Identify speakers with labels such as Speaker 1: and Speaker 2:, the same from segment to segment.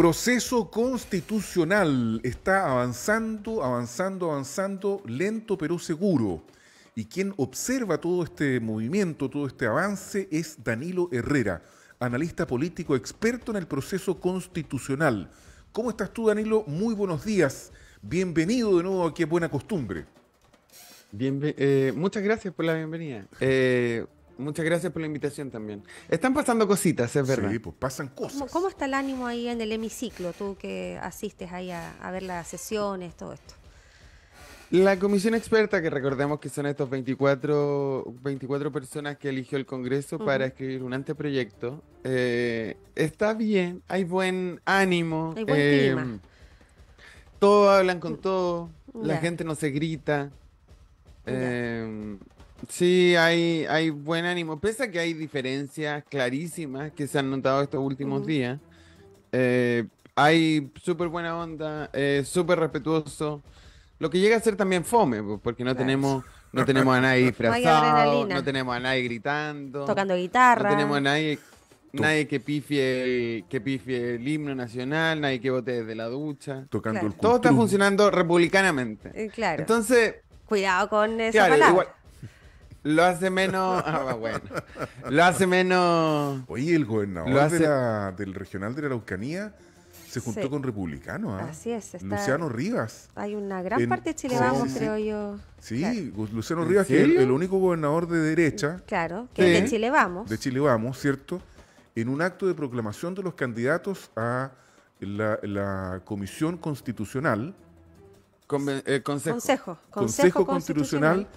Speaker 1: proceso constitucional está avanzando, avanzando, avanzando, lento pero seguro. Y quien observa todo este movimiento, todo este avance, es Danilo Herrera, analista político experto en el proceso constitucional. ¿Cómo estás tú, Danilo? Muy buenos días. Bienvenido de nuevo aquí a Buena Costumbre. Eh, muchas gracias por la bienvenida. Eh,
Speaker 2: Muchas gracias por la invitación también. Están pasando cositas, es verdad. Sí, pues pasan
Speaker 3: cosas. ¿Cómo, está el ánimo ahí en el hemiciclo, tú que asistes ahí a, ver las sesiones, todo esto?
Speaker 2: La comisión experta, que recordemos que son estos 24, personas que eligió el Congreso para escribir un anteproyecto, eh, está bien, hay buen ánimo, hay buen eh, clima. todos hablan con todo, la gente no se grita. Sí, hay, hay buen ánimo, pese a que hay diferencias clarísimas que se han notado estos últimos días. Eh, hay súper buena onda, eh, súper respetuoso. Lo que llega a ser también fome, porque no tenemos no tenemos a nadie disfrazado, no, tenemos a nadie gritando, tocando guitarra. No tenemos a nadie, nadie que pifie el, que pifie el himno nacional, nadie que vote desde la ducha. Todo está funcionando republicanamente.
Speaker 3: Eh, claro. Entonces, cuidado con esa palabra.
Speaker 2: Lo hace menos. Ah, bueno.
Speaker 1: Lo hace menos. Oye, el gobernador del regional de la Araucanía se juntó con republicanos. ¿ah? Así es. Está... Luciano Rivas.
Speaker 3: Hay una gran parte de Chile Vamos, creo yo.
Speaker 1: Sí, Luciano Rivas, que es el, único gobernador de derecha. Mm,
Speaker 3: claro, que de, Chile Vamos. De
Speaker 1: Chile Vamos, ¿cierto? En un acto de proclamación de los candidatos a la, Comisión Constitucional. Eh, consejo. Consejo, constitucional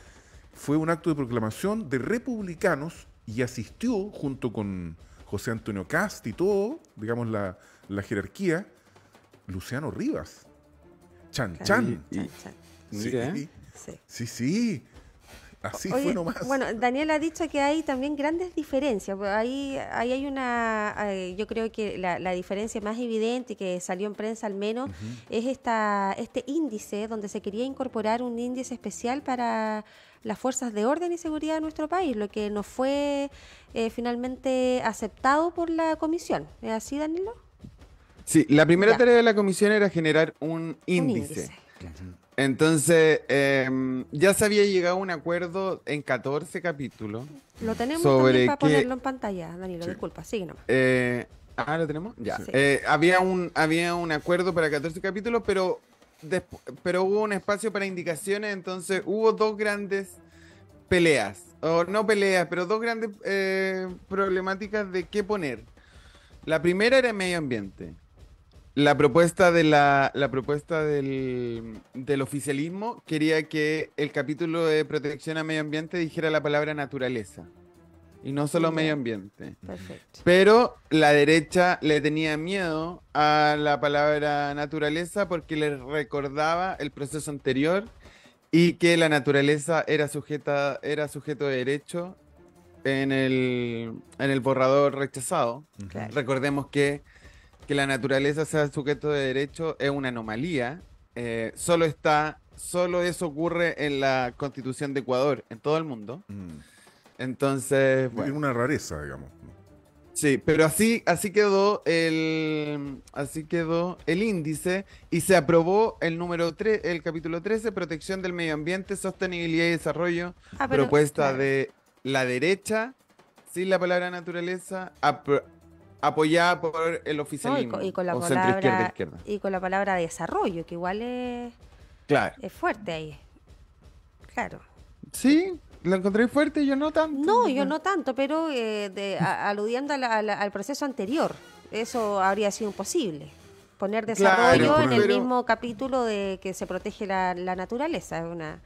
Speaker 1: fue un acto de proclamación de republicanos y asistió junto con José Antonio Cast y todo, digamos, la, jerarquía, Luciano Rivas. Chan Chan. Sí, sí, sí. Así
Speaker 3: Bueno, Daniel ha dicho que hay también grandes diferencias. Pues, ahí, hay una, eh, yo creo que la, diferencia más evidente que salió en prensa al menos es esta, este índice donde se quería incorporar un índice especial para las fuerzas de orden y seguridad de nuestro país, lo que no fue eh, finalmente aceptado por la comisión. ¿Es así, Danilo?
Speaker 2: Sí, la primera tarea de la comisión era generar un índice. Un índice. Entonces, em, ya se había llegado a un acuerdo en 14 capítulos. Lo tenemos sobre para ponerlo
Speaker 3: en pantalla, Danilo, disculpa, sigue
Speaker 2: eh, ah, ¿lo tenemos? Ya. Eh, había, un, había un acuerdo para 14 capítulos, pero, pero hubo un espacio para indicaciones, entonces hubo dos grandes peleas, o no peleas, pero dos grandes eh, problemáticas de qué poner. La primera era medio ambiente la propuesta de la, la propuesta del, del, oficialismo quería que el capítulo de protección a medio ambiente dijera la palabra naturaleza y no solo medio ambiente. Pero la derecha le tenía miedo a la palabra naturaleza porque les recordaba el proceso anterior y que la naturaleza era sujeta era sujeto de derecho en el, en el borrador rechazado. Recordemos que que la naturaleza sea sujeto de derecho es una anomalía. Eh, solo está, solo eso ocurre en la Constitución de Ecuador, en todo el mundo. Mm. Entonces, Es una rareza, digamos. Sí, pero así, así quedó el así quedó el índice y se aprobó el número 3, el capítulo 13, protección del medio ambiente, sostenibilidad y desarrollo, ah, propuesta de la derecha, sin la palabra naturaleza, a apoyada por el oficialismo. y, con, y,
Speaker 3: la palabra desarrollo, que igual es, claro. es fuerte ahí. Claro.
Speaker 2: Sí, lo encontré fuerte, yo no tanto. No, yo no
Speaker 3: tanto, pero eh, aludiendo al proceso anterior, eso habría sido imposible. Poner desarrollo en el mismo capítulo de que se protege la, la naturaleza. Es una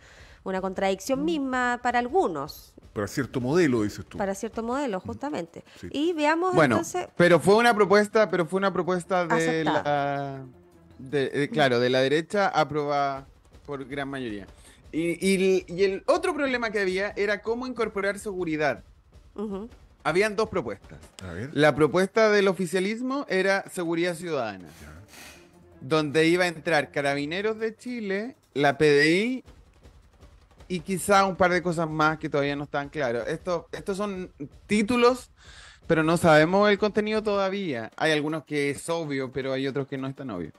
Speaker 3: una contradicción mm. misma para algunos.
Speaker 1: Para cierto modelo,
Speaker 2: dices tú.
Speaker 3: Para cierto modelo, mm. justamente. Y veamos bueno, entonces.
Speaker 2: Pero fue una propuesta, pero fue una propuesta de la eh, claro, de la derecha aprobada por gran mayoría. Y, el otro problema que había era cómo incorporar seguridad. Habían dos propuestas. La propuesta del oficialismo era seguridad ciudadana, donde iba a entrar carabineros de Chile, la PDI y quizá un par de cosas más que todavía no están claras. Esto, estos son títulos, pero no sabemos el contenido todavía. Hay algunos que es obvio, pero hay otros que no es tan obvio.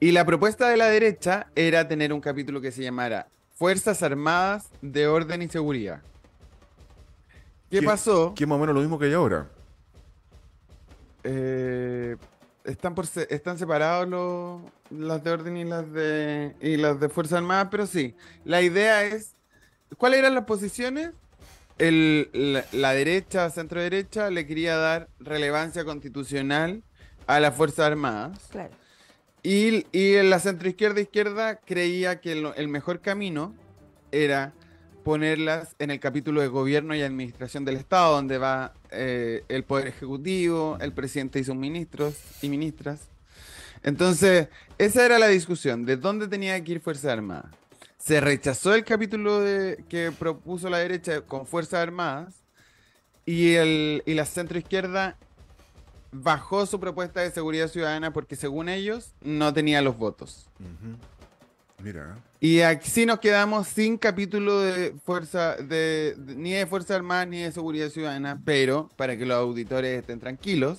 Speaker 2: Y la propuesta de la derecha era tener un capítulo que se llamara Fuerzas Armadas de Orden y Seguridad.
Speaker 1: ¿Qué, pasó? Que más o menos lo mismo que hay ahora. Eh,
Speaker 2: están por están separados los, las de orden y las de y las de fuerzas armadas, pero sí. La idea es ¿cuáles eran las posiciones? la, derecha, centro derecha, le quería dar relevancia constitucional a las Fuerzas Armadas. Claro. Y, la centro izquierda izquierda creía que el mejor camino era ponerlas en el capítulo de gobierno y administración del Estado, donde va eh, el Poder Ejecutivo, el presidente y sus ministros y ministras. Entonces, esa era la discusión, de dónde tenía que ir Fuerza Armada. Se rechazó el capítulo que propuso la derecha con Fuerzas Armadas y, el, la centroizquierda bajó su propuesta de seguridad ciudadana porque según ellos no tenía los votos. Mira. Y así nos quedamos sin capítulo de fuerza de, ni de Fuerza Armada ni de Seguridad Ciudadana, pero para que los auditores estén tranquilos,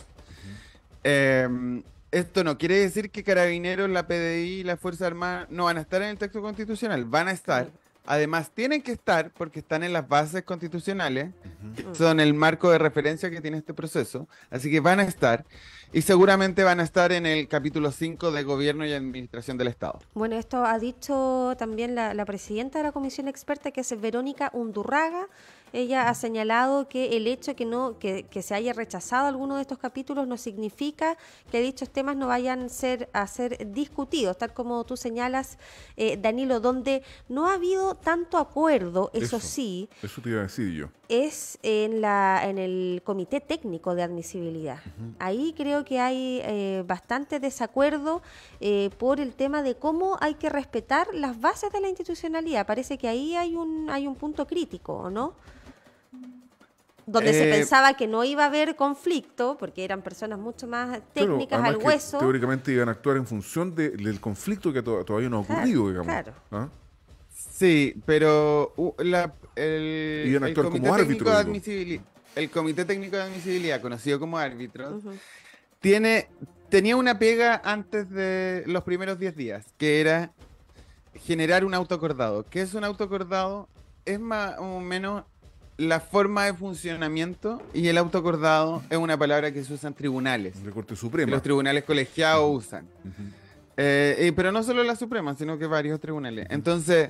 Speaker 2: em, esto no quiere decir que Carabineros, la PDI y la Fuerza Armada no van a estar en el texto constitucional, van a estar, Además, tienen que estar porque están en las bases constitucionales, mm. son el marco de referencia que tiene este proceso, así que van a estar y seguramente van a estar en el capítulo 5 de Gobierno y Administración del Estado.
Speaker 3: Bueno, esto ha dicho también la, la presidenta de la comisión experta, que es Verónica Undurraga, ella ha señalado que el hecho que no que, se haya rechazado alguno de estos capítulos no significa que dichos temas no vayan ser, a ser discutidos, tal como tú señalas, eh, Danilo, donde no ha habido tanto acuerdo, eso, eso sí.
Speaker 1: Eso te iba a decir yo
Speaker 3: es en, la, en el Comité Técnico de Admisibilidad. Ahí creo que hay eh, bastante desacuerdo eh, por el tema de cómo hay que respetar las bases de la institucionalidad. Parece que ahí hay un, hay un punto crítico, ¿no?
Speaker 1: Donde se eh, pensaba
Speaker 3: que no iba a haber conflicto, porque eran personas mucho más técnicas al
Speaker 1: hueso. Teóricamente iban a actuar en función del conflicto que todavía no ha ocurrido, digamos. Claro. ¿ah? Sí, pero uh, el, comité de
Speaker 2: admisibilidad, el comité técnico de admisibilidad, conocido como árbitro, tiene, tenía una pega antes de los primeros 10 días, que era generar un autoacordado. ¿Qué es un autoacordado? Es más o menos la forma de funcionamiento y el autoacordado es una palabra que se usa en tribunales. el Corte Suprema. Los tribunales colegiados usan. Eh, pero no solo la Suprema, sino que varios tribunales. Entonces,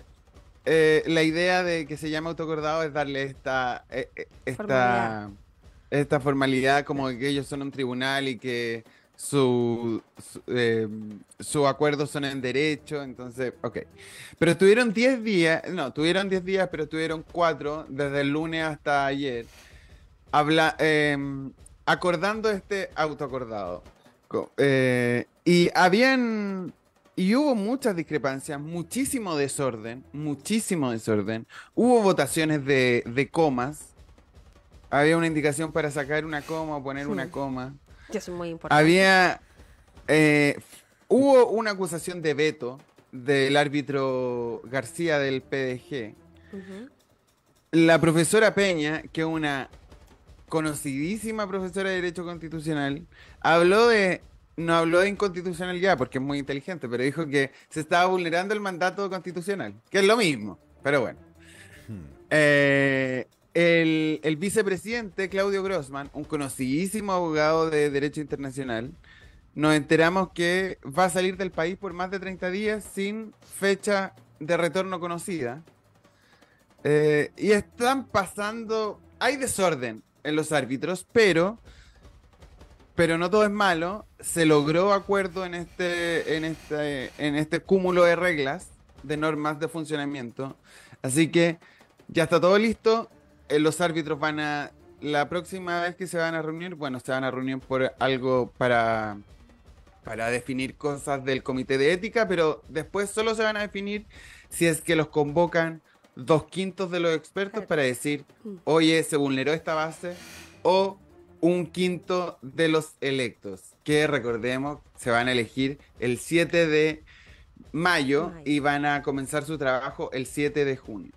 Speaker 2: eh, la idea de que se llame autocordado es darle esta, eh, eh, esta, formalidad. esta formalidad como que ellos son un tribunal y que su, su, em, acuerdo son en derecho, entonces, ok. Pero tuvieron 10 días, no, tuvieron 10 días, pero tuvieron 4 desde el lunes hasta ayer, habla, em, acordando este autoacordado. y habían y hubo muchas discrepancias, muchísimo desorden, muchísimo desorden. Hubo votaciones de, comas. Había una indicación para sacar una coma o poner una coma.
Speaker 3: Eso es muy importante. Había.
Speaker 2: Eh, hubo una acusación de veto del árbitro García del PDG. La profesora Peña, que es una conocidísima profesora de Derecho Constitucional, habló de no habló de ya, porque es muy inteligente, pero dijo que se estaba vulnerando el mandato constitucional, que es lo mismo, pero bueno. Eh, el, vicepresidente Claudio Grossman, un conocidísimo abogado de derecho internacional, nos enteramos que va a salir del país por más de 30 días sin fecha de retorno conocida. Eh, y están pasando, hay desorden en los árbitros, pero pero no todo es malo. Se logró acuerdo en este, en este, en este cúmulo de reglas, de normas de funcionamiento. Así que ya está todo listo. Eh, los árbitros van a. La próxima vez que se van a reunir, bueno, se van a reunir por algo para, para definir cosas del comité de ética, pero después solo se van a definir si es que los convocan dos quintos de los expertos para decir, mm. oye, se vulneró esta base, o un quinto de los electos, que recordemos se van a elegir el 7 de mayo y van a comenzar su trabajo el 7 de junio.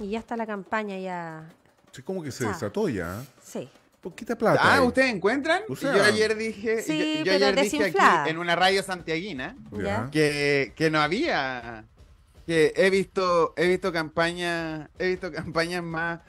Speaker 3: Y ya está la campaña ya.
Speaker 2: Sí, como que se desató ya.
Speaker 1: Sí. Poquita plata. Ah, eh. ¿ustedes
Speaker 2: encuentran? yo ayer
Speaker 1: dije, yo, aquí en una radio
Speaker 2: santiaguina que, no había. Que he visto, he visto campañas, he visto campañas más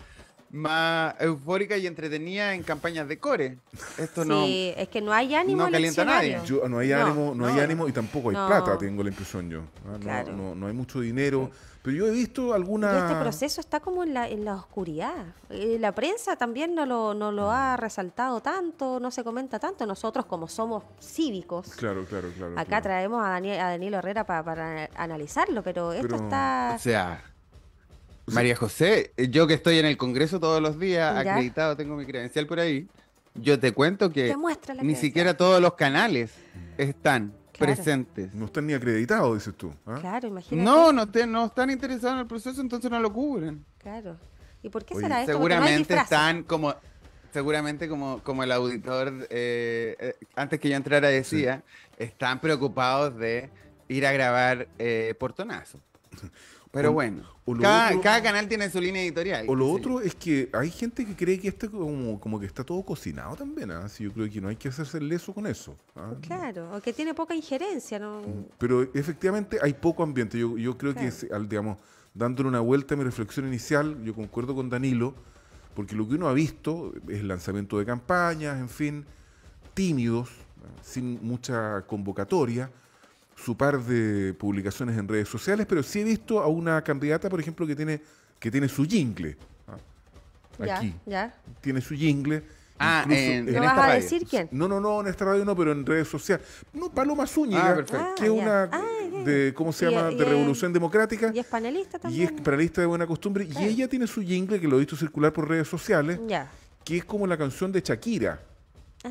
Speaker 2: más eufórica y entretenida en campañas de core. Esto
Speaker 1: sí, no.
Speaker 3: es que no hay ánimo. No calienta nadie.
Speaker 1: no hay ánimo, no, hay ánimo y tampoco hay plata, tengo la impresión yo. ¿ah? no, hay mucho dinero. Pero yo he visto alguna. este proceso
Speaker 3: está como en la, en la oscuridad. Eh, la prensa también no lo, no lo ha mm. resaltado tanto, no se comenta tanto. Nosotros, como somos cívicos,
Speaker 1: claro, claro, claro. Acá
Speaker 3: traemos a Daniel, Herrera para, para analizarlo, pero esto está. O
Speaker 2: sea María José, yo que estoy en el Congreso todos los días, acreditado, tengo mi credencial por ahí, yo te cuento que ni siquiera todos los canales están presentes. No están ni acreditados, dices tú. ¿ah?
Speaker 3: Claro, No, no,
Speaker 2: están interesados en el proceso, entonces no lo cubren. Claro. ¿Y por qué será Seguramente están como, seguramente como, como el auditor eh, eh, antes que yo entrara decía, están preocupados de ir a grabar eh, portonazo.
Speaker 1: Pero bueno, cada,
Speaker 2: canal tiene su línea editorial. O lo otro
Speaker 1: es que hay gente que cree que como, como que está todo cocinado también. Así ¿ah? yo creo que no hay que hacerse leso con eso. ¿ah?
Speaker 2: Claro,
Speaker 3: o que tiene poca injerencia. ¿no? Mm,
Speaker 1: pero efectivamente hay poco ambiente. Yo, yo creo que, digamos, dándole una vuelta a mi reflexión inicial, yo concuerdo con Danilo, porque lo que uno ha visto es el lanzamiento de campañas, en fin, tímidos, ¿ah? sin mucha convocatoria su par de publicaciones en redes sociales, pero sí he visto a una candidata, por ejemplo, que tiene, que tiene su jingle. ¿ah? Aquí. Ya, ya. Tiene su jingle. Ah, en, ¿No vas a decir quién? No, no, no, en esta radio no, pero en redes sociales. No, Paloma Zúñiga, ah, que es ah, una de, ¿cómo se llama? de Revolución Democrática. Y es panelista también. Y es panelista de buena costumbre. Y ella tiene su jingle que lo he visto circular por redes sociales, ya. que es como la canción de Shakira.
Speaker 3: Ah,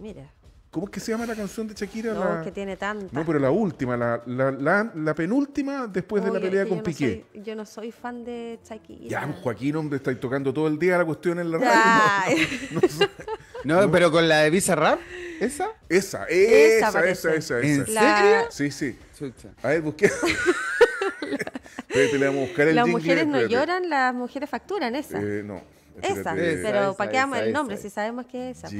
Speaker 3: mira.
Speaker 1: ¿Cómo es que se llama la canción de Shakira? No, que
Speaker 3: tiene tanta. No, pero la
Speaker 1: última, la, la, la, penúltima después de la pelea con Piqué.
Speaker 3: yo no soy fan de Shakira. Ya, pues,
Speaker 1: Joaquín, hombre, estáis tocando todo el día la cuestión en la radio. No, pero con la de Visa Rap, ¿esa? Esa, esa, esa,
Speaker 2: esa, esa, ¿En serio?
Speaker 1: Sí, sí. A ver, busqué. buscar el las mujeres no
Speaker 3: lloran, las mujeres facturan esa.
Speaker 1: Eh, no. Esa, pero
Speaker 2: ¿para qué damos el nombre si
Speaker 3: sabemos que es esa?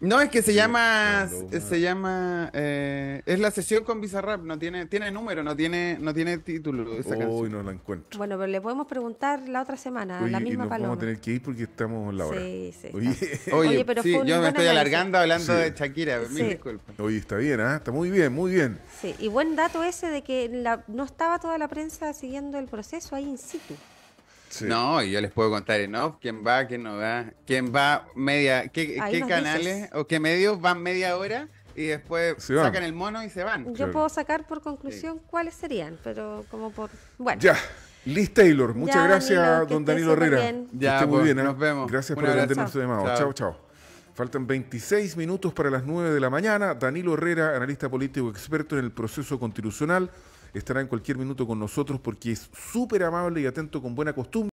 Speaker 2: no, es que se llama, se llama, eh, es la sesión con Bizarrap, no tiene, tiene número, no tiene, no tiene título esa Hoy
Speaker 1: no la encuentro.
Speaker 3: Bueno, pero le podemos preguntar la otra semana, la misma y nos vamos a
Speaker 1: tener que ir porque estamos la hora. Sí, sí. Oye, pero yo me estoy alargando hablando de Shakira, Oye, está bien, ¿ah? está muy bien, muy bien.
Speaker 3: Sí, y buen dato ese de que no estaba toda la prensa siguiendo el proceso ahí in situ.
Speaker 2: No, y yo les puedo contar en quién va, quién no va, quién va media, qué, qué canales o qué medios van media hora y después
Speaker 1: sacan el
Speaker 3: mono y se van. Yo puedo sacar por conclusión cuáles serían, pero como por... Bueno.
Speaker 1: Ya. Liz Taylor, muchas gracias, don Danilo Herrera. Ya, muy bien, ¿eh? nos vemos. Gracias por atendernos llamado. Chao, chao. Faltan 26 minutos para las 9 de la mañana. Danilo Herrera, analista político experto en el proceso constitucional estará en cualquier minuto con nosotros porque es súper amable y atento con buena costumbre.